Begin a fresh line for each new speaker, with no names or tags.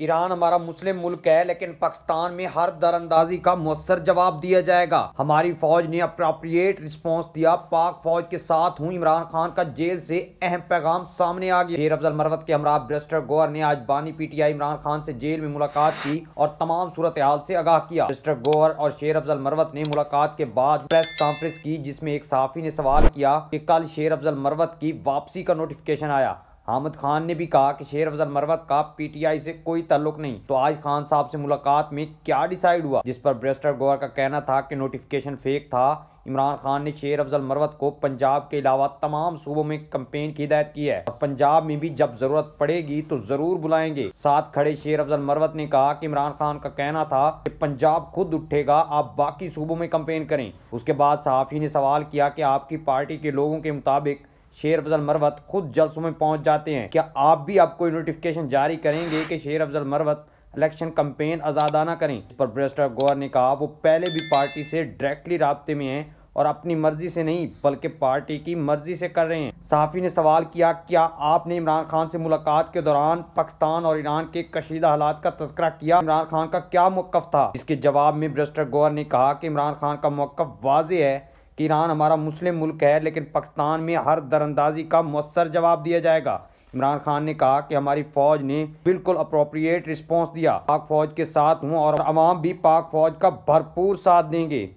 Iran हमारा मुस्लिम मुल्क है लेकिन पाकिस्तान में हर दरअंदाजी का मौसर जवाब दिया जाएगा हमारी फौज ने अप्रोप्रिएट रिस्पॉन्स दिया पाक फौज के साथ हूँ इमरान खान का जेल से अहम पैगाम सामने आ गया शेर अफजल मरवत के हमरा ब्रिस्टर गोर ने आज बानी पीटीआई इमरान खान से जेल में मुलाकात की और तमाम सूरत हाल से आगाह किया ब्रिस्टर गोर और शेर अफजल मरवत ने मुलाकात के बाद प्रेस कॉन्फ्रेंस की जिसमे एक सहाफी ने सवाल किया की कल शेर अफजल मरवत की वापसी का नोटिफिकेशन आया हामिद खान ने भी कहा कि शेर अफजल मरवत का पीटीआई से कोई ताल्लुक नहीं तो आज खान साहब से मुलाकात में क्या डिसाइड हुआ जिस पर ब्रेस्टर गोवा का कहना था कि नोटिफिकेशन फेक था इमरान खान ने शेर अफजल मरवत को पंजाब के अलावा तमाम सूबों में कंपेन की हिदायत की है और पंजाब में भी जब जरूरत पड़ेगी तो जरूर बुलाएंगे साथ खड़े शेर अफजल मरवत ने कहा कि इमरान खान का कहना था कि पंजाब खुद उठेगा आप बाकी सूबों में कंपेन करें उसके बाद सहाफ़ी ने सवाल किया कि आपकी पार्टी के लोगों के मुताबिक शेर अफजल मरवत खुद जलसों में पहुंच जाते हैं क्या आप भी आपको नोटिफिकेशन जारी करेंगे कि शेर अफजल मरवत इलेक्शन कंपेन आज़ादाना करें इस पर ब्रिस्टर गोवर ने कहा वो पहले भी पार्टी से डायरेक्टली रबते में हैं और अपनी मर्जी से नहीं बल्कि पार्टी की मर्जी से कर रहे हैं साफ़ी ने सवाल किया क्या आपने इमरान खान से मुलाकात के दौरान पाकिस्तान और ईरान के कशीदा हालात का तस्करा किया इमरान खान का क्या मौकफ था इसके जवाब में ब्रेस्टर गोवर ने कहा कि इमरान खान का मौकफ वाज है कि ईरान हमारा मुस्लिम मुल्क है लेकिन पाकिस्तान में हर दरअंदाजी का मौसर जवाब दिया जाएगा इमरान खान ने कहा कि हमारी फौज ने बिल्कुल अप्रोप्रिएट रिस्पांस दिया पाक फौज के साथ हूँ और आवाम भी पाक फौज का भरपूर साथ देंगे